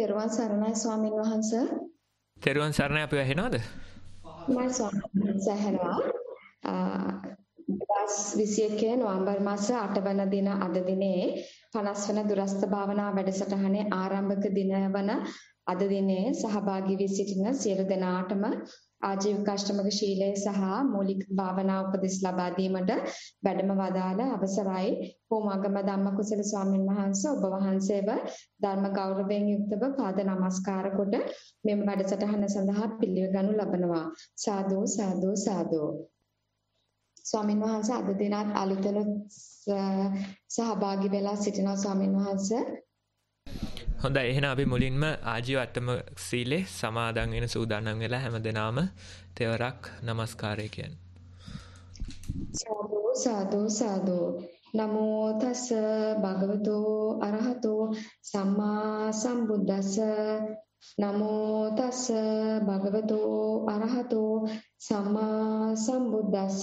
තෙරුවන් සරණයි ස්වාමීන් වහන්ස. තෙරුවන් සරණයි අපි ඇහෙනවද? මම ස්වාමීන් සැහෙනවා. දස් 21 නොවැම්බර් මාස 8 වන දින අද දිනේ 50 වන දුරස්ත භාවනා වැඩසටහනේ ආරම්භක දිනවන අද දිනේ සහභාගී වී සිටින සියලු දෙනාටම ආජීවකාශ්‍රමක ශීලය සහ මූලික භාවනා උපදෙස් ලබා දීමට වැඩම වදාළ අවසරයි හෝමාගම ධම්මකුසල ස්වාමින් වහන්සේ ඔබ වහන්සේව ධර්ම ගෞරවයෙන් යුක්තව පාද නමස්කාර කොට මෙම වැඩසටහන සඳහා පිළිගනු ලබනවා සාදු සාදු සාදු ස්වාමින් වහන්සේ අද දිනත් අලුතෙන් සහභාගී වෙලා සිටිනවා ස්වාමින් වහන්සේ හොඳ එහෙන අපි මුලින්ම ආජීවට්ටම සීලේ සමාදන්ගෙන සූදානම් වෙලා හැම දෙනාම තෙවරක් නමස්කාරයකයන්. සාදෝ සාදෝ සාදෝ නමෝ තස් භගවතෝ අරහතෝ සම්මා සම්බුද්දස්ස නමෝ තස් භගවතෝ අරහතෝ සම්මා සම්බුද්දස්ස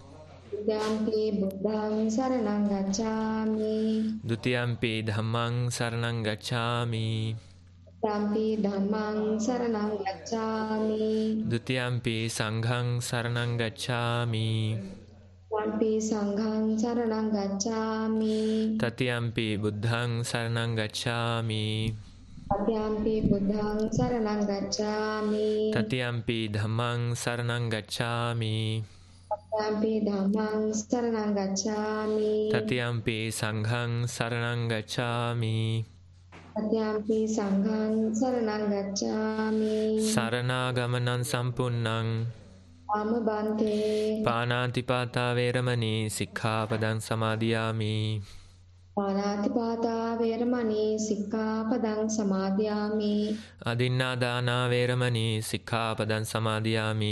බුද්ධාම්පි බුද්ධං සරණං ගච්ඡාමි ဒုတိယ ම්පි ධම්මං සරණං ගච්ඡාමි තම්පි ධම්මං සරණං ගච්ඡාමි ဒုတိယ ම්පි සංඝං සරණං ගච්ඡාමි තම්පි සංඝං සරණං ගච්ඡාමි တတိယ ම්පි බුද්ධං සරණං ගච්ඡාමි තතියම්පි බුද්ධං සරණං ගච්ඡාමි තතියම්පි ධම්මං සරණං ගච්ඡාමි තතියම්පි ධම්මං සරණං ගච්ඡාමි තතියම්පි සංඝං සරණං ගච්ඡාමි තතියම්පි සංඝං සරණං ගච්ඡාමි සරණාගමනං සම්පූර්ණං අම බන්තේ පාණාතිපාතා වේරමණී සික්ඛාපදං සමාදියාමි පාණාතිපාතා වේරමණී සික්ඛාපදං සමාදියාමි අදින්නා දානා වේරමණී සික්ඛාපදං සමාදියාමි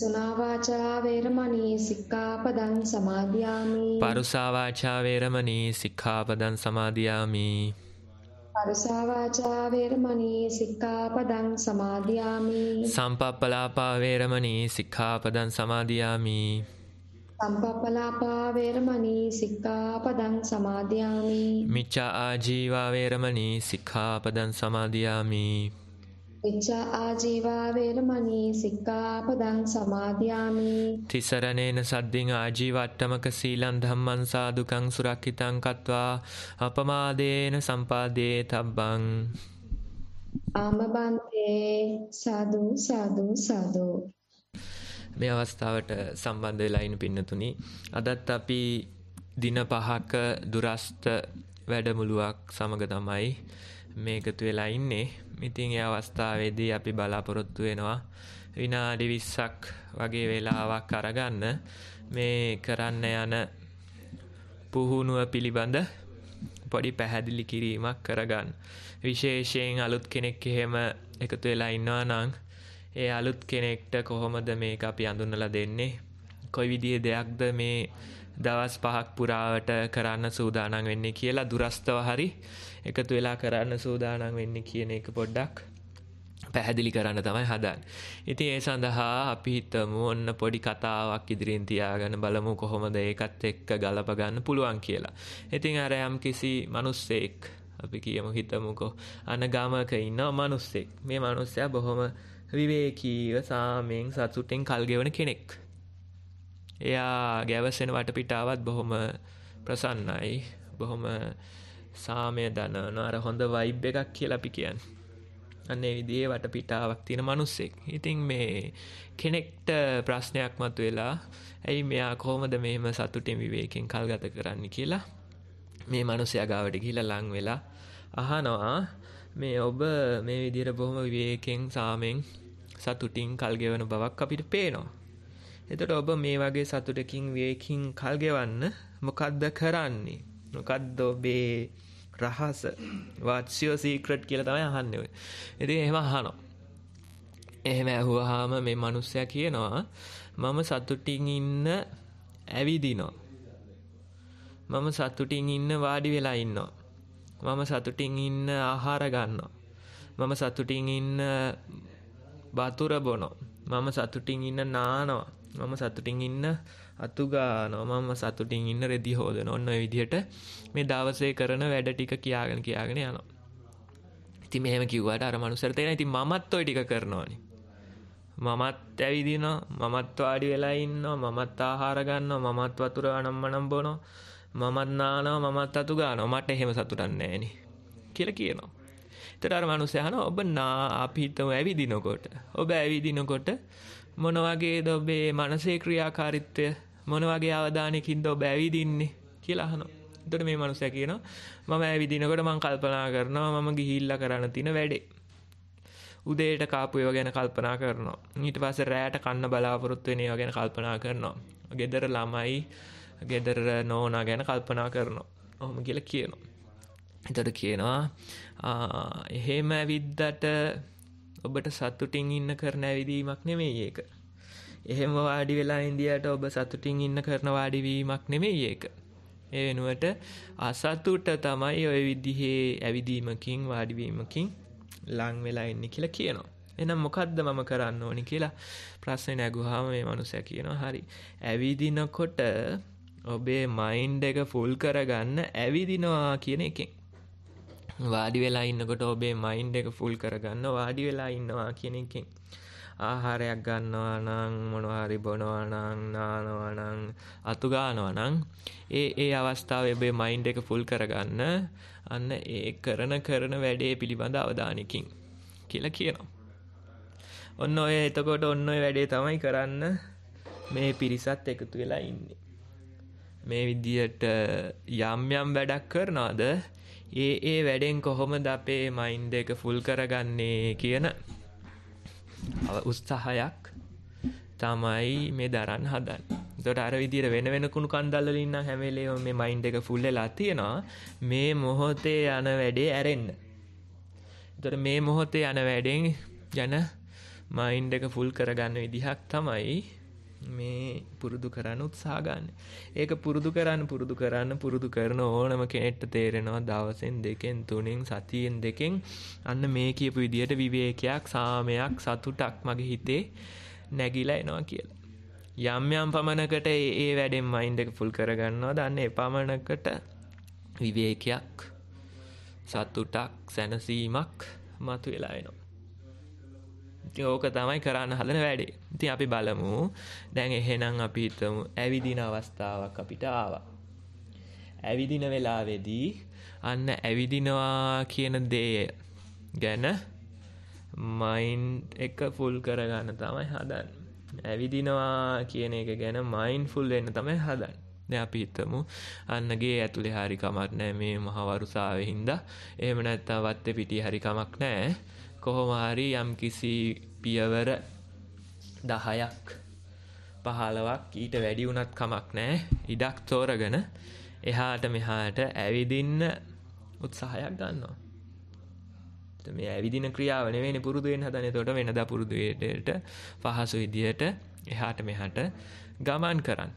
සුනාවාචා වේරමණී සික්ඛාපදං සමාදියාමි. පරුසාවාචා වේරමණී සික්ඛාපදං සමාදියාමි. පරුසාවාචා වේරමණී සික්ඛාපදං සමාදියාමි. සම්පප්පලාපා වේරමණී සික්ඛාපදං සමාදියාමි. සම්පප්පලාපා වේරමණී සික්ඛාපදං සමාදියාමි. මිච්ඡා ආජීවා වේරමණී සික්ඛාපදං සමාදියාමි. මිච්ඡා ආජීවා වේරමණී සික්ඛාපදං සමාදියාමි තිසරණේන සද්දින් ආජීවට්ටමක සීලං ධම්මං සාදුකං සුරක්ෂිතං කତ୍වා අපමාදේන සම්පාදේ තබ්බං ආමබන්තේ සාදු සාදු සාදු මේ අවස්ථාවට සම්බන්ධ වෙලා ඉන්න පින්නතුනි අදත් අපි දින පහක දුරස්ත වැඩමුළුවක් සමග තමයි මේකතු වෙලා ඉන්නේ මිතින් ඒ අවස්ථාවේදී අපි බලාපොරොත්තු වෙනවා විනාඩි 20ක් වගේ වේලාවක් අරගන්න මේ කරන්න යන පුහුණුව පිළිබඳ පොඩි පැහැදිලි කිරීමක් කරගන්න. විශේෂයෙන් අලුත් කෙනෙක් එහෙම එකතු වෙලා ඉන්නවා නම් ඒ අලුත් කෙනෙක්ට කොහොමද මේක අපි අඳුනලා දෙන්නේ කොයි විදිහේ දෙයක්ද මේ දවස් පහක් පුරාවට කරන්න සූදානම් වෙන්නේ කියලා දුරස්තව හරි එකතු වෙලා කරන්න සූදානම් වෙන්නේ කියන එක පොඩ්ඩක් පැහැදිලි කරන්න තමයි හදන්. ඉතින් ඒ සඳහා අපි හිතමු ඔන්න පොඩි කතාවක් ඉදිරියෙන් තියාගෙන බලමු කොහොමද ඒකත් එක්ක ගලප ගන්න පුළුවන් කියලා. ඉතින් අර යම් කිසි මිනිස්සෙක් අපි කියමු හිතමුකෝ අනගාමක ඉන්නව මිනිස්සෙක්. මේ මිනිස්සයා බොහොම විවේකීව සාමයෙන් සතුටින් කල් ගෙවන කෙනෙක්. එයා ගැවසෙන වටපිටාවත් බොහොම ප්‍රසන්නයි බොහොම සාමය දනවන අර හොඳ වයිබ් එකක් කියලා අපි කියන්න අන්නේ විදිේ වටපිටාවක් තියෙන මනුස්සෙක් ඉතින් මේ කෙනෙක්ට ප්‍රශ්නයක් මතු වෙලා ඇයි මෙයා කොහොමද මෙහෙම සතුටින් විවේකෙන් කල් ගත කරන්න කියලා මේ මනුසය ගාවට ගිහිල ලං වෙලා අහනවා මේ ඔබ මේ විදිර බොහොම විවේකෙන් සාමෙන් සතුටින් කල්ගෙවන බවක් අපිට පේනවා එතකොට ඔබ මේ වගේ සතුටකින් විවේකකින් කල් ගෙවන්න මොකද්ද කරන්නේ? මොකද්ද ඔබේ රහස? what's your secret කියලා තමයි අහන්නේ ඔය. ඉතින් එහෙම අහනවා. එහෙම ඇහුවාම මේ මිනිස්සයා කියනවා මම සතුටින් ඉන්න ඇවිදිනවා. මම සතුටින් ඉන්න වාඩි වෙලා ඉන්නවා. මම සතුටින් ඉන්න ආහාර ගන්නවා. මම සතුටින් ඉන්න වතුර බොනවා. මම සතුටින් ඉන්න නානවා. මම සතුටින් ඉන්න අතුගානවා මම සතුටින් ඉන්න රෙදි හෝදන ඔන්න විදිහට මේ දවසේ කරන වැඩ ටික කියාගෙන කියාගෙන යනවා ඉති මෙහම කිව්වට අර මනුසරතයෙන ඇති මත් ඔයි ටික කරනවානි මමත් ඇවිදින මමත් වාඩි වෙලා ඉන්න මමත් ආහාර ගන්න මමත් වතුර අනම් මනම් බොනෝ මමත් නානවා මමත් අතු ගානවා මට එහෙම සතුටන්නේ නෑනේ කියලා කියනවා. ඒතර අර මනුස්සයා අහනවා ඔබ නා අපිටම ඇවිදිනකොට ඔබ ඇවිදිනකොට මොනවගේ දොබේ මනසේ ක්‍රියාකාරිත්වය මොනවගේ අවධානයකින් දොබ ඇවිදින්නේ කියලා අහනවා. එතකොට මේ මනුස්සයා කියනවා මම ඇවිදිනකොට මං කල්පනා කරනවා මම ගිහිල්ලා කරන්න තියෙන වැඩේ. උදේට කාපු ඒවා ගැන කල්පනා කරනවා. ඊට පස්සේ රැයට කන්න බලාපොරොත්තු වෙන ඒවා ගැන කල්පනා කරනවා. ගෙදර ළමයි, ගෙදර නෝනා ගැන කල්පනා කරනවා. ඔහොම කියලා කියනවා. එතකොට කියනවා එහෙම ඇවිද්දට ඔබට සතුටින් ඉන්න කරන ඇවිදීමක් නෙමෙයි ඒක. එහෙම වාඩි වෙලා ඉන්දියාට ඔබ සතුටින් ඉන්න කරන වාඩිවීමක් නෙමෙයි ඒක. ඒ වෙනුවට අසතුට තමයි ඔය විදිහේ ඇවිදීමකින් වාඩිවීමකින් ලං වෙලා ඉන්නේ කියලා කියනවා. එහෙනම් මොකද්ද මම කරන්න ඕනි කියලා ප්‍රශ්නේ නැගුවාම මේ මනුස්සයා කියනවා හරි. ඇවිදිනකොට ඔබේ මයින්ඩ් එක ෆුල් කරගන්න ඇවිදිනවා කියන එකෙන්. වාඩි වෙලා ඉන්නකොට ඔබේ මයින්ඩ් එක ෆුල් කරගන්න වාඩි වෙලා ඉන්නවා කියන එකෙන් ආහාරයක් ගන්නවා නම් මොනවා හරි බොනවා නම් නානවා නම් අතු ගන්නවා නම් ඒ ඒ අවස්ථාවේ ඔබේ මයින්ඩ් එක ෆුල් කරගන්න අන්න ඒ කරන කරන වැඩේ පිළිබඳ අවධානයකින් කියලා කියනවා. ඔන්න ඔය එතකොට ඔන්න ඔය වැඩේ තමයි කරන්න මේ පිරිසත් එකතු වෙලා ඉන්නේ. මේ විදියට යම් යම් වැඩක් කරනවාද ඒ ඒ වැඩෙන් කොහොමද අපේ මයින් දෙක ෆුල් කරගන්නේ කියන උත්සාහයක් තමයි මේ දරන් හදන් තොට අර විදිර වෙන වෙනකුණු කන්දල්ලඉන්න හැමලේ මේ මයින්් එක ෆුල්ලලා තියෙනවා මේ මොහොතේ යන වැඩේ ඇරෙන්න්න තොට මේ මොහොතේ යන වැඩෙන් යන මයින්් එක ෆුල් කරගන්න විදිහක් තමයි මේ පුරුදු කරන්න උත්සා ගන්න. ඒක පුරුදු කරන්න පුරුදු කරන්න පුරුදු කරන ඕනම කෙනෙක්ට තේරෙනවා දවසෙන් දෙකෙන් තුනෙන් සතියෙන් දෙකෙන් අන්න මේ කියපු විදියට විවේකයක් සාමයක් සතුටක් මගේ හිතේ නැගිලා එනවා කියලා. යම් යම් පමණකට ඒ වැඩෙන් මයින්ඩ් එක ෆුල් කරගන්නවා දන්න එපමණකට විවේකයක් සතුටක් සැනසීමක් මතු වෙලා එනවා. ඕක තමයි කරන්න හදන වැඩේ. ඉතින් අපි බලමු දැන් එහෙනම් අපි හිතමු ඇවිදින අවස්ථාවක් අපිට ආවා. ඇවිදින වෙලාවේදී අන්න ඇවිදිනවා කියන දේ ගැන මයින්ඩ් එක ෆුල් කරගන්න තමයි හදන්නේ. ඇවිදිනවා කියන එක ගැන මයින්ඩ්ෆුල් වෙන්න තමයි හදන්නේ. දැන් අපි හිතමු අන්නගේ ඇතුලේ හරි කමක් නැහැ මේ මහවරුසාවේ හින්දා එහෙම නැත්නම් වත්තේ පිටියේ හරි කමක් නැහැ කොහොම හරි යම්කිසි පියවර 10ක් 15ක් ඊට වැඩි වුණත් කමක් නැහැ. ඉඩක් තෝරගෙන එහාට මෙහාට ඇවිදින්න උත්සාහයක් ගන්නවා. මේ ඇවිදින ක්‍රියාව නෙවෙයිනේ පුරුදු වෙන්න හදන. එතකොට වෙනදා පුරුදු වේට පහසු විදියට එහාට මෙහාට ගමන් කරන්න.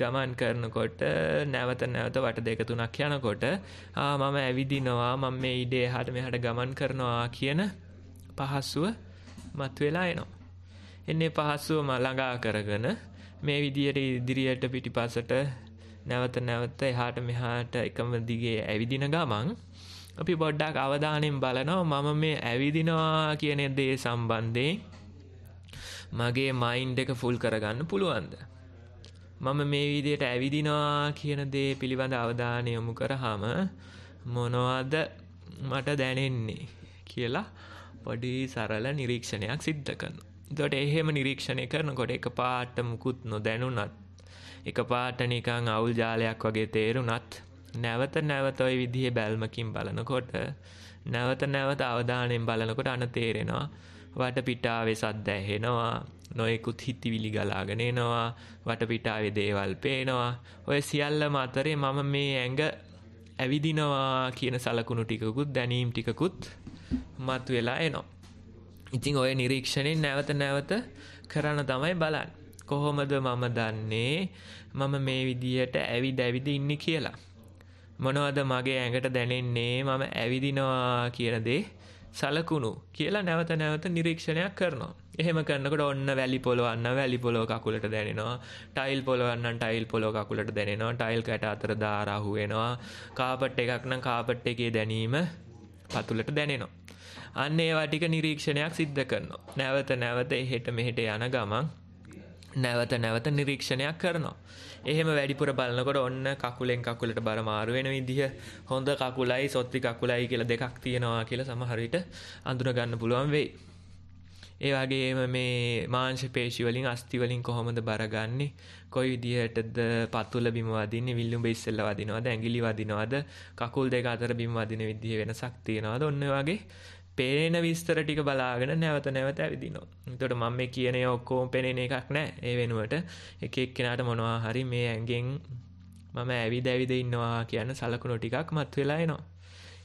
ගමන් කරනකොට නැවත නැවත වට දෙක තුනක් යනකොට ආ මම ඇවිදිනවා මම මේ ඉඩේ එහාට මෙහාට ගමන් කරනවා කියන පහසුව මතුවලා එනවා. එන්නේ පහස්සුවම ළඟා කරගෙන මේ විදියට ඉදිරියට පිටිපසට නැවත නැවත එහාට මෙහාට එකම දිගේ ඇවිදින ගමන් අපි බොඩ්ඩක් අවධානෙන් බලනවා මම මේ ඇවිදිනවා කියන දේ සම්බන්ධයෙන් මගේ මයින්් එක ෆුල් කරගන්න පුළුවන්ද. මම මේ විදියට ඇවිදිනවා කියන දේ පිළිබඳ අවධානය යොමු කරහම මොනවාද මට දැනෙන්නේ කියලා පොඩි සරල නිරීක්ෂණයක් සිද්ධ කරනවා. දොට එහෙම නිරීක්ෂණය කරනකොට එක පාට මුකුත් නොදැනුනත්. එක පාට නිකං අවුල් ජාලයක් වගේ තේරුනත් නැවත නැවත ඔයි විදිහ බැල්මකින් බලනකොට නැවත නැවත අවධානයෙන් බලනකොට අන තේරෙනවා වට පිටාවෙ සද්ද ඇහෙනවා නොයෙකුත් හිතිවිලි ගලාගෙනනවා වට පිටාවෙ දේවල් පේනවා ඔය සියල්ල මතරේ මම මේ ඇඟ ඇවිදිනවා කියන සලකුණු ටිකකුත් දැනීම් ටිකකුත් මත් වෙලා එනවා ඉතිං ඔය නිරීක්ෂණයෙන් නැවත නැවත කරන්න තමයි බලන්. කොහොමද මම දන්නේ මම මේ විදියට ඇවි දැවිද ඉන්න කියලා. මොනවද මගේ ඇඟට දැනෙන්නේ මම ඇවිදිනවා කියනදේ සලකුණු කියලා නැවත නැවත නිරීක්ෂණයක් කරනවා. එහෙම කරනකට ඔන්න වැලි පොලොවන්න වැලි පොලෝ කකුලට දැනෙනවා ටයිල් පොලොවන්න ටයිල් පොලෝ කකුලට දැනෙනවා ටයිල් කැට අතර දාරහුවෙනවා කාපට් එකක් නම් කාපට් එකේ දැනීම පතුලට දැනෙනවා. අන්න ඒවා ටික නිරීක්ෂණයක් සිද්ධ කරනවා. නැවත නැවත එහෙට මෙහෙට යන ගමන් නැවත නැවත නිරීක්ෂණයක් කරනවා. එහෙම වැඩිපුර බලනකොට ඔන්න කකුලෙන් කකුලට බර මාරු වෙන විදිහ හොඳ කකුලයි සොත්ති කකුලයි කියලා දෙකක් තියෙනවා කියලා සමහර විට අඳුන ගන්න පුළුවන් වෙයි. ඒ වගේම මේ මාංශ පේශි වලින් අස්ති වලින් කොහොමද බරගන්නේ කොයි විදිහටද පතුල බිම වදින්නේ විල්ලුඹ ඉස්සෙල්ල වදිනවද ඇඟිලි වදිනවද කකුල් දෙක අතර බිම වදින විදිහ වෙනසක් තියනවද ඔන්න ඔය වගේ පේන විස්තර ටික බලාගෙන නැවත නැවත ඇවිදිනවා. එතකොට මම මේ කියන ඔක්කොම පේන එකක් නෑ. ඒ වෙනුවට එක එක්කෙනාට මොනවා හරි මේ ඇඟෙන් මම ඇවිද ඇවිද ඉන්නවා කියන සලකුණු ටිකක් මතුවලා එනවා.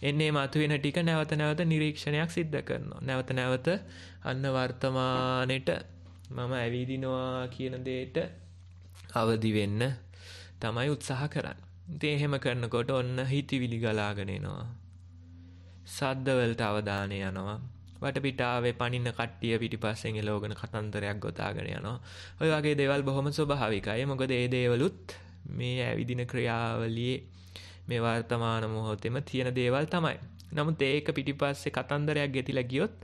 එන්නේ මතුවෙන ටික නැවත නැවත නිරීක්ෂණයක් සිද්ධ කරනවා. නැවත නැවත අන්න වර්තමානෙට මම ඇවිදිනවා කියන දෙයට අවදි වෙන්න තමයි උත්සාහ කරන්නේ. ඉතින් එහෙම කරනකොට ඔන්න හිතවිලි ගලාගෙන එනවා. සද්ධවලට අවධානය යනවා වටපිටාවේ පනින්න කට්ටිය පිටිපස්සෙන් එලෝගන කතන්දරයක් ගොතාගෙන යනවා ඔය වගේ දේවල් බොහොම ස්වභාවිකයි මොකද ඒ දේවලුත් මේ ඇවිදින ක්‍රියාවලියේ මේ වර්තමාන මොහොතෙම තියෙන දේවල් තමයි නමුත් ඒක පිටිපස්සේ කතන්දරයක් ගෙතිලා ගියොත්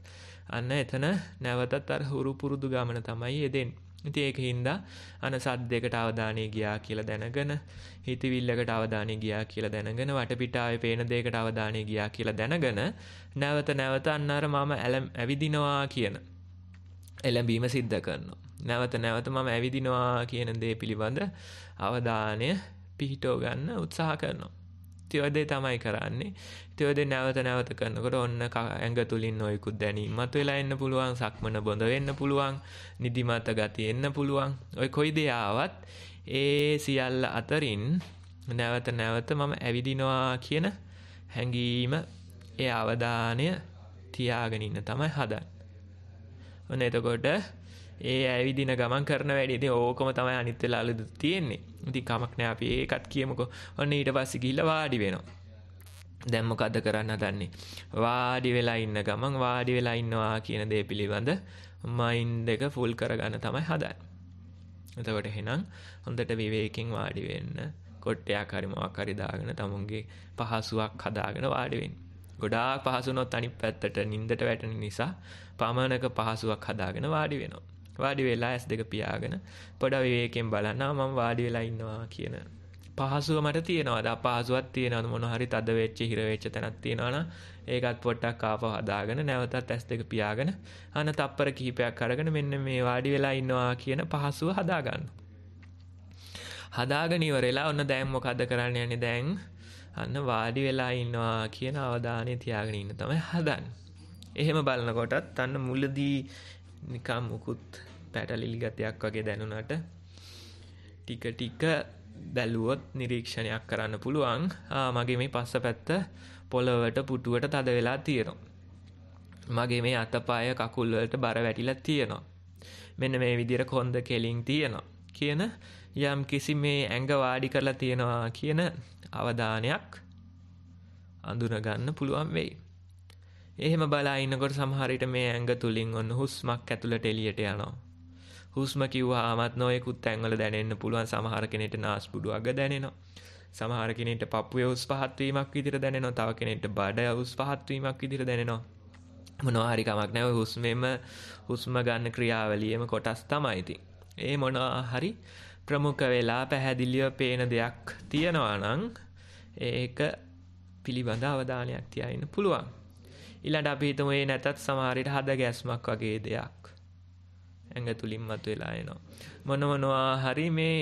අන්න එතන නැවතත් අර හුරු පුරුදු ගමන තමයි යෙදෙන්නේ ඉතින් ඒක හින්දා අන සද්දයකට අවධානය ගියා කියලා දැනගෙන හිතවිල්ලකට අවධානය ගියා කියලා දැනගෙන වටපිටාවේ පේන දෙයකට අවධානය ගියා කියලා දැනගෙන නැවත නැවත අන්න අර මම ඇවිදිනවා කියන එළඹීම සිද්ධ කරනවා. නැවත නැවත මම ඇවිදිනවා කියන දේ පිළිබඳ අවධානය පිහිටව ගන්න උත්සාහ කරනවා. තියෝදේ තමයි කරන්නේ තියෝදේ නැවත නැවත කරනකොට ඔන්න ඇඟ තුලින් නොයකුත් දැනීමත් වෙලා එන්න පුළුවන් සක්මන බොඳ වෙන්න පුළුවන් නිදිමත ගති එන්න පුළුවන් ඔය කොයි දෙයාවත් ඒ සියල්ල අතරින් නැවත නැවත මම ඇවිදිනවා කියන හැඟීම ඒ අවධානය තියාගෙන ඉන්න තමයි හදන්නේ. ඔන්න එතකොට ඒ ඇවිදින ගමන් කරන වැඩේ ඕකම තමයි අනිත්තලා අලුද තියෙන්නේ ඉතින් කමක්න අප ඒකත් කියමකො ඔන්න ඊට පස්සෙ ගිල්ල වාඩි වෙනවා දැම්මකද කරන්න දන්නේ වාඩි වෙලා ඉන්න ගමන් වාඩි වෙලා ඉන්නවා කියන දේ පිළිබඳ මයින් දෙක ෆුල් කරගන්න තමයි හදන් එතකොට හෙනම් හොඳට විවේකින් වාඩි වෙන්න කොට්ටයක් හරිමක් හරිදාගෙන තමුන්ගේ පහසුවක් හදාගෙන වාඩිවෙන් ගොඩාක් පහසුනොත් අනි පැත්තට නින්දට වැටෙන නිසා පමණක පහසුවක් හදාගෙන වාඩි වෙනවා වාඩි වෙලා ඇස් දෙක පියාගෙන පොඩ විවේකයෙන් බලන්නවා මම වාඩි වෙලා ඉන්නවා කියන පහසුව මට තියෙනවාද අපහසුවක් තියෙනවද මොන හරි තද වෙච්ච හිර වෙච්ච තැනක් තියෙනවා නම් ඒකත් පොට්ටක් ආපහු හදාගෙන නැවතත් ඇස් දෙක පියාගෙන අන තප්පර කිහිපයක් අරගෙන මෙන්න මේ වාඩි වෙලා ඉන්නවා කියන පහසුව හදාගන්න. හදාගෙන ඉවරලා ඔන්න දැන් මොකද්ද කරන්න යන්නේ දැන් අන්න වාඩි වෙලා ඉන්නවා කියන අවධානය තියාගෙන ඉන්න තමයි හදන්. එහෙම බලනකොටත් අන්න මුලදී නිකම් මුකුත් පැටලිල් ගතයක් වගේ දැනුනට ටික ටික බැලුවොත් නිරීක්ෂණයක් කරන්න පුළුවන් මගේ මේ පස්ස පැත්ත පොළොවට පුටුවට තද වෙලා තියෙනවා මගේ මේ අතපාය කකුල්වලට බර වැටිලා තියෙනවා මෙන්න මේ විදිර කොන්ද කෙලින් තියෙනවා කියන යම් කිසි මේ ඇඟ වාඩි කරලා තියෙනවා කියන අවධානයක් අඳුනගන්න පුළුවන් වෙයි එහෙම බලා ඉන්නකොට සමහරට මේ ඇඟ තුළින් ඔන්න හුස්මක් ඇතුළට එලියට යනවා හුස්ම කිව්වාමත් නොයෙකුත් තැන්වල දැනෙන්න පුළුවන් සමහර කෙනෙට නාස්පුඩු අග දැනෙනවා. සමහර කෙනෙට පපුවේ උස් පහත් වීමක් විදිහට දැනෙනවා. තව කෙනෙට බඩ උස් පහත් වීමක් විදිහට දැනෙනවා. මොනවා හරි කමක් නැහැ. හුස්මෙම හුස්ම ගන්න ක්‍රියාවලියේම කොටස් තමයි ඉතින්. ඒ මොනවා හරි ප්‍රමුඛ වෙලා පැහැදිලිව පේන දෙයක් තියනවා නම් ඒක පිළිබඳ අවධානයක් තියාගෙන පුළුවන්. ඊළඟ අපි හිතමු ඒ නැතත් සමහරට හද ගැස්මක් වගේ දෙයක්. ඇඟ තුලින් මතුවලා එනවා. මොන මොනවා හරි මේ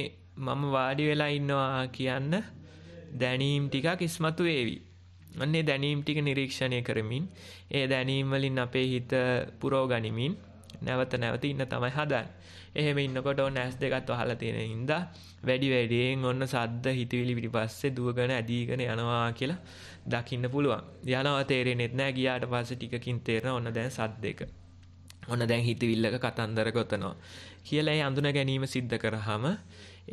මම වාඩි වෙලා ඉන්නවා කියන්න දැනීම් ටිකක් ඉස්මතු වේවි. අන්නේ දැනීම් ටික නිරීක්ෂණය කරමින් ඒ දැනීම් වලින් අපේ හිත පුරව ගනිමින් නැවත නැවත ඉන්න තමයි හදන්නේ. එහෙම ඉන්නකොට ඔන්න ඇස් දෙකත් වහලා තියෙන හින්දා වැඩි වැඩියෙන් ඔන්න සද්ද හිතවිලි පිටිපස්සේ දුවගෙන ඇදීගෙන යනවා කියලා දකින්න පුළුවන්. යනවා තේරෙන්නේ නැහැ ගියාට පස්සේ ටිකකින් තේරෙන ඔන්න දැන් සද්දේක. ඔන්න දැන් හිතවිල්ලක කතන්දර ගොතනවා. කියලා ඒ අඳුන ගැනීම සිද්ධ කරාම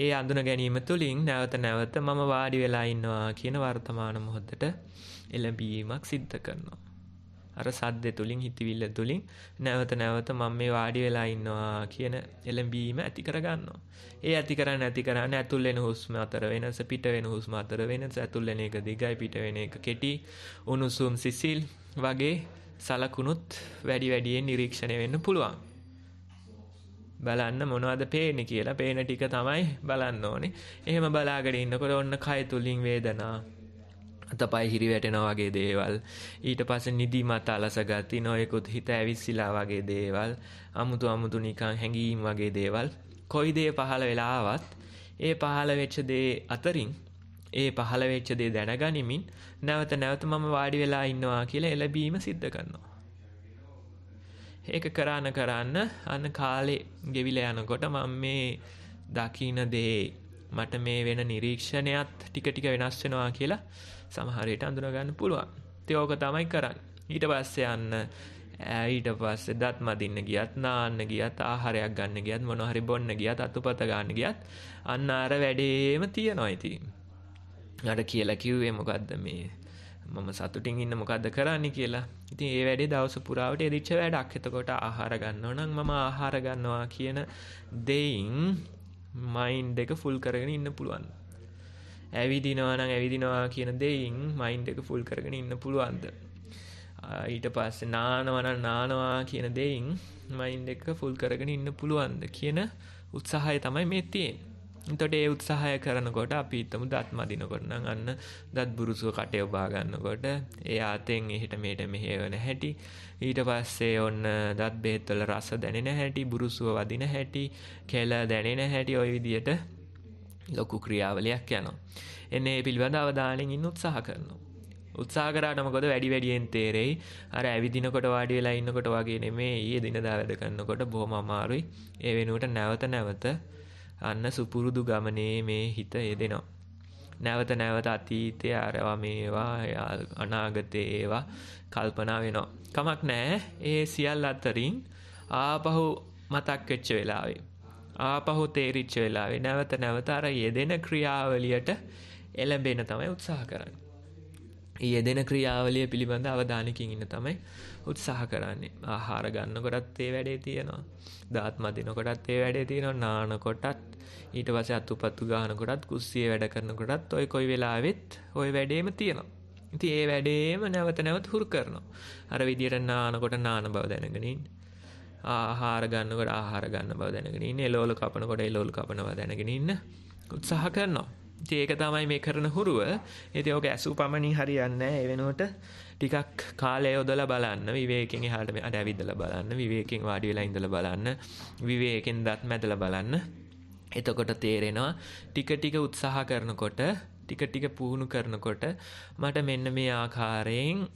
ඒ අඳුන ගැනීම තුලින් නැවත නැවත මම වාඩි වෙලා ඉන්නවා කියන වර්තමාන මොහොතට එළඹීමක් සිද්ධ කරනවා. අර සද්දේ තුලින් හිතවිල්ල තුලින් නැවත නැවත මම මේ වාඩි වෙලා ඉන්නවා කියන එළඹීම ඇති කරගන්නවා. ඒ ඇති කරන්නේ ඇති කරන්නේ ඇතුල් වෙන හුස්ම අතර වෙනස පිට වෙන හුස්ම අතර වෙනස ඇතුල් වෙන එක දිගයි පිට වෙන එක කෙටි උණුසුම් සිසිල් වගේ සලකුණුත් වැඩි වැඩියෙන් නිරීක්ෂණය වෙන්න පුළුවන්. බලන්න මොනවද පේන කියලා පේන ටික තමයි බලන්න ඕනේ. එහෙම බලාගෙන ඉන්නකොට ඔන්න කය තුලින් වේදනා අතපය හිරි වැටෙනා වගේ දේවල් ඊට පස්සේ නිදිමත අලස ගති නොයෙකුත් හිත ඇවිස්සලා වගේ දේවල් අමුතු අමුතු නිකන් හැඟීම් වගේ දේවල් කොයි දේ පහළ වෙලා ආවත් ඒ පහළ වෙච්ච දේ අතරින් ඒ පහළ වෙච්ච දේ දැනගනිමින් නැවත නැවත මම වාඩි වෙලා ඉන්නවා කියලා එළඹීම සිද්ධ කරනවා. ඒක කරාන කරන්න අන්න කාලේ ගෙවිලා යනකොට මම මේ දකින දේ මට මේ වෙන නිරීක්ෂණයත් ටික ටික වෙනස් වෙනවා කියලා සමහර විට අඳුර ගන්න පුළුවන්. ඉතින් ඕක තමයි කරන්නේ. ඊට පස්සේ යන්න ඊට පස්සේ දත් මදින්න ගියත් නාන්න ගියත් ආහාරයක් ගන්න ගියත් මොනවා හරි බොන්න ගියත් අතුපත ගන්න ගියත් අන්න අර වැඩේම තියනවා ඉතින්. අට කියලා කිව්වේ මොකක්ද මේ මම සතුටින් ඉන්න මොකක්ද කරන්න කියලා ඉතින් ඒ වැඩේ දවස පුරාවට එදිච්ච වැඩක් එතකොට ආහාර ගන්නව නම් මම ආහාර ගන්නවා කියන දෙයින් මයින්් එක ෆුල් කරගෙන ඉන්න පුළුවන් ඇවිදිනවා නම් ඇවිදිනවා කියන දෙයින් මයින්් එක ෆුල් කරගෙන ඉන්න පුළුවන්ද ඊට පස්සේ නානවන නානවා කියන දෙයින් මයින්් එක ෆුල් කරගෙන ඉන්න පුළුවන්ද කියන උත්සාහය තමයි මේ තියෙන් තොට ඒ උත්සාහය කරනකොට අපිත්තම දත් මදිනකොටන අන්න දත් බුරුසුව කටය ඔබාගන්නකොට ඒ අතෙන් එහිට මේට මෙහේවන හැටි ඊට පස්සේ ඔන්න දත් බේත්වල රස දැනෙන හැටි බුරුසුව වදින හැටි කෙල දැනෙන හැටි ඔය විදියට ලොකු ක්‍රියාවලයක් යනවා. එන්නේ පිළිබඳ අවධානෙන් ඉන්න උත්සාහ කරනවා. උත්සා කරාටමකොද වැඩි වැඩියෙන් තේරෙයි අර ඇවිදිනකොට වාඩි වෙලා ඉන්නකොට වගේ නෙමේ ඒ දිනදා වැඩ කරන්නකොට බොහොම අමාරුයි ඒ වෙනුවට නැවත නැවත අන්න සුපුරුදු ගමනේ මේ හිත යෙදෙනවා. නැවත නැවත අතීතය අරවා මේවා අනාගතය ඒවා කල්පනා වෙනවා. කමක් නෑ ඒ සියල් අත්තරින් ආපහු මතක් වෙච්ච වෙලාවේ. ආපහු තේරිච්ච වෙලාවේ නැවත නැවත අර යෙදෙන ක්‍රියාවලියට එළඹෙන තමයි උත්සාහ කරන්න. යෙදෙන ක්‍රියාවලිය පිළිබඳ අවධානකින් ඉන්න තමයි උත්සාහ කරන්නේ. ආහාර ගන්නකොටත් ඒ වැඩේ තියෙනවා. දාත් මදිනකොටත් ඒ වැඩේ තියෙනවා. නානකොටත් ඊට පස්සේ අතුපතු ගන්නකොටත් කුස්සියේ වැඩ කරනකොටත් ওই කොයි වෙලාවෙත් ওই වැඩේම තියෙනවා. ඉතින් ඒ වැඩේම නැවත නැවත හුරු කරනවා. අර විදියට නානකොට නාන බව දැනගෙන ඉන්න. ආහාර ගන්නකොට ආහාර ගන්න බව දැනගෙන ඉන්න. එළවලු කපනකොට එළවලු කපනවා දැනගෙන ඉන්න. උත්සාහ කරනවා. ඒක තමයි මේ කරන හුරුව ඉතින් ඔක ඇසු පමණින් හරියන්නේ ඒ වෙනුවට ටිකක් කාලය යොදලා බලන්න විවේකයෙන් එහාට මෙහාට ඇවිදලා බලන්න විවේකයෙන් වාඩි වෙලා ඉඳලා බලන්න විවේකයෙන් දත් මැදලා බලන්න එතකොට තේරෙනවා ටික ටික උත්සාහ කරනකොට ටික ටික පුහුණු කරනකොට මට මෙන්න මේ ආකාරයෙන්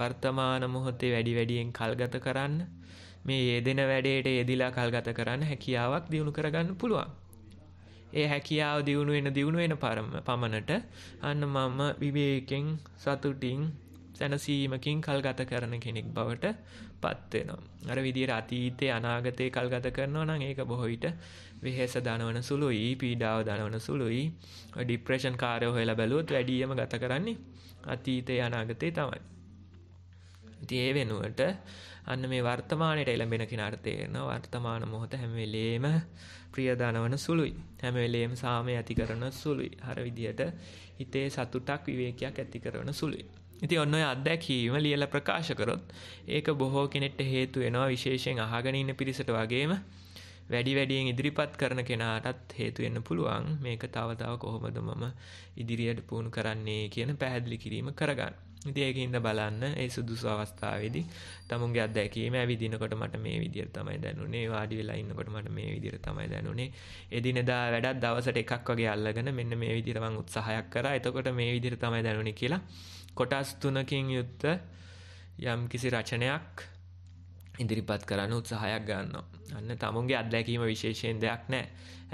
වර්තමාන මොහොතේ වැඩි වැඩියෙන් කල්ගත කරන්න මේ යෙදෙන වැඩේට යෙදිලා කල්ගත කරන්න හැකියාවක් දිනු කරගන්න පුළුවන් ඒ හැකියාව දියුණු වෙන දියුණු වෙන පරම පමණට අන්න මම විවේකෙන් සතුටින් සැනසීමකින් කල්ගත කරන කෙනෙක් බවට පත්වෙනවා. අර විදිර අතීතය අනාගතය කල්ගත කරනවා නම් ඒක බොහොයිට වෙහෙස දනවන සුළුයි පීඩාව දනවන සුළුයි ඩිප්‍රේෂන් කාරය හොයලා බැලුවොත් වැඩියම ගත කරන්නේ අතීතය අනාගතය තමයි. ඉතින් ඒ වෙනුවට අන්න මේ වර්තමානයට එළඹෙන කෙනාට තේරෙනවා වර්තමාන මොහොත හැම වෙලේම ප්‍රියදානවන සුළුයි. හැම වෙලේම සාමය ඇති කරන සුළුයි. අර විදියට හිතේ සතුටක් විවේකයක් ඇති කරන සුළුයි. ඉති ඔන්න අත්දැකීම ලියල ප්‍රකාශ කරොත් ඒක බොහෝ කෙනෙට්ට හේතු වෙනවා විශේෂයෙන් අහගනන්න පිරිසට වගේම වැඩි වැඩියෙන් ඉදිරිපත් කරන කෙනාටත් හේතුවෙන්න පුළුවන් මේක තවතාව කොහොමද මම ඉදිරියට පුහුණු කරන්නේ කියන පැහැදිලි කිරීම කරගන්න. ඉතිඒකින්ද බලන්න ඒ සුදුසු අවස්ථාවේදි තමුන්ගේ අදැකීම ඇවිදිනකොට මට මේ විදිර තමයි දැනුනේ වාඩි වෙලා ඉන්නකොට මට මේ විදිර තමයි දැනුනේ එදිනෙදා වැඩත් දවසට එකක් වගේ අල්ලගෙන මෙන්න මේ විදිරවන් උත්සාහයක් කර එතකොට මේ විදිර තමයි දැනුනි කියලා කොටස් තුනකින් යුත්ත යම් කිසි රචනයක් ඉදිරිපත් කරන්න උත්සාහයක් ගන්න අන්න තමුන්ගේ අත්දැකීම විශේෂයෙන් දෙයක් නෑ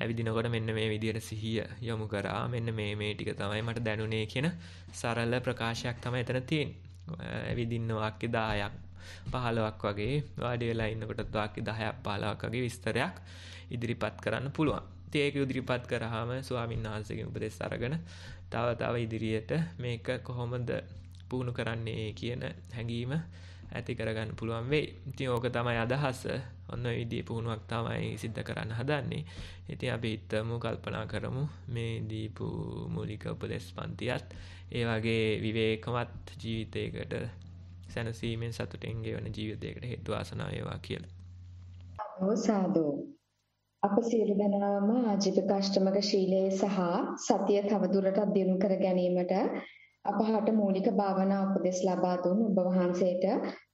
ඇවිදිනකොට මෙන්න මේ විදියට සිහිය යොමු කරා මෙන්න මේ මේ ටික තමයි මට දැනුනේ කියන සරල්ල ප්‍රකාශයක් තම එතන තියෙන් ඇවිදින්න වාක්‍ය දායක් පහලවක් වගේ වාඩිවෙලා ඉන්නකොටත් වාකි දහයක් පාලාවක් වගේ විස්තරයක් ඉදිරිපත් කරන්න පුළුවන් ඒක ඉදිරිපත් කරහම ස්වාමින් වහන්සකින් උපදෙස් අරගෙන තව තව ඉදිරියට මේක කොහොමද පුහුණු කරන්නේ කියන හැඟීම ඇති කරගන්න පුළුවන් වෙයි ඉති ඕක තමයි අදහස ඔන්න විදිී පුහුණුවක් තමයි සිද්ධ කරන්න හදන්නේ ඉති අපි ඉත්තමු කල්පනා කරමු මේ දීපු මූලික උපදෙස් පන්තියත් ඒ වගේ විවේකමත් ජීවිතයකට සැනසීමෙන් සතුටෙන්ගේ වන ජීවිතයකට හෙත්තු ආසනාවවා කියල සාදෝ අප සියලු දෙනාම ආජීව කෂ්ටමක ශීලයේ සහ සතිය තවදුරටත් දියුණු කර ගැනීමට අපහාට මූලික භාවනා උපදෙස් ලබා දුන් ඔබ වහන්සේට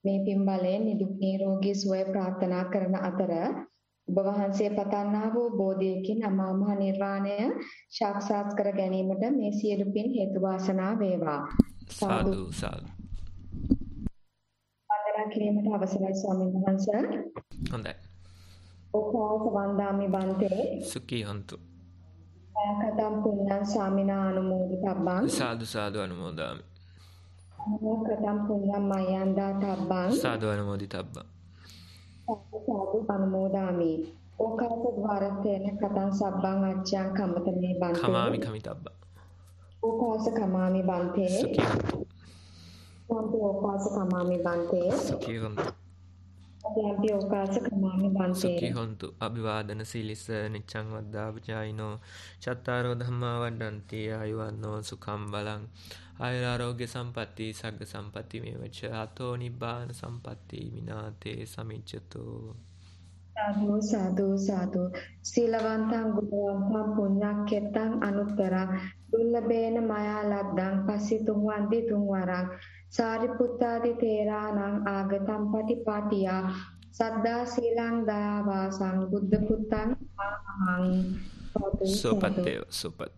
මේ පින් බලයෙන් නිදුක් නිරෝගී සුවය ප්‍රාර්ථනා කරන අතර ඔබ වහන්සේ පතන්නා වූ බෝධියකින් අමා මහ නිර්වාණය සාක්ෂාත් කර ගැනීමට මේ සියලු පින් හේතු වාසනා වේවා සාදු සාදු වන්දනා කිරීමට අවසරයි ස්වාමීන් වහන්සේ හොඳයි ඔකෝ වන්දාමි බන්තේ සුඛී හොන්තු කතම් පුඤ්ඤං ස්වාමිනා අනුමෝදිතබ්බං සාදු සාදු අනුමෝදාමි කතම් පුඤ්ඤං මයං දාතබ්බං සාදු අනුමෝදිතබ්බං සාදු අනුමෝදාමි ඕකාස ద్వාරකේන කතං සබ්බං අච්ඡං කමතමේ බන්තේ කමාමි කමිතබ්බං ඕකාස කමාමි බන්තේ සුඛී ඕකාස කමාමි බන්තේ සුඛී යාපි ඕකාස කමාමි බන්තේ සුඛී හොන්තු අභිවාදන සීලිස නිච්ඡං වද්දාපචායිනෝ චත්තාරෝ ධම්මා වණ්ඩන්ති ආයුවන්නෝ සුඛම් බලං ආයුරාෝග්‍ය සම්පatti සග්ග සම්පatti මේවච අතෝ නිබ්බාන සම්පatti විනාතේ සමිච්ඡතෝ සාදු සාදු සාදු සීලවන්තං ගුණවන්තං පුඤ්ඤක්ඛෙතං අනුත්තරං දුර්ලභේන මයාලද්දං පස්සිතුම් වන්දි තුන් වරක් සාරිපුත්තාදි තේරාණං ආගතම් පටිපාටියා සද්දා සීලං දයාවා සංබුද්ධ පුත්තං අහං සුපත්තේ සුපත්